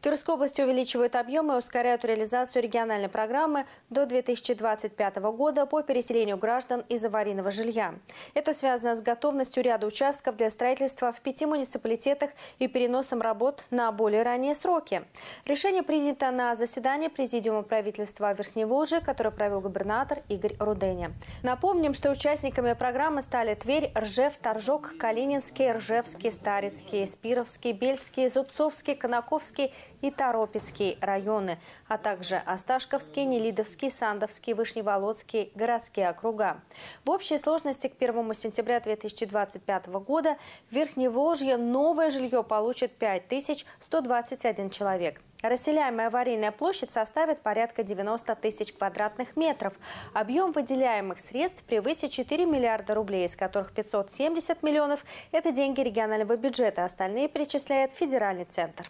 В Тверской области увеличивают объемы и ускоряют реализацию региональной программы до 2025 года по переселению граждан из аварийного жилья. Это связано с готовностью ряда участков для строительства в пяти муниципалитетах и переносом работ на более ранние сроки. Решение принято на заседании Президиума правительства Верхней Верхневолжья, которое провел губернатор Игорь Руденя. Напомним, что участниками программы стали Тверь, Ржев, Торжок, Калининский, Ржевский, Старицкий, Спировский, Бельский, Зубцовский, Конаковский – и Торопецкий районы, а также Осташковский, Нелидовский, Сандовский, Вышневолодский городские округа. В общей сложности к 1 сентября 2025 года в Верхневолжье новое жилье получит 5121 человек. Расселяемая аварийная площадь составит порядка 90 тысяч квадратных метров. Объем выделяемых средств превысит 4 миллиарда рублей, из которых 570 миллионов – это деньги регионального бюджета, остальные перечисляет федеральный центр.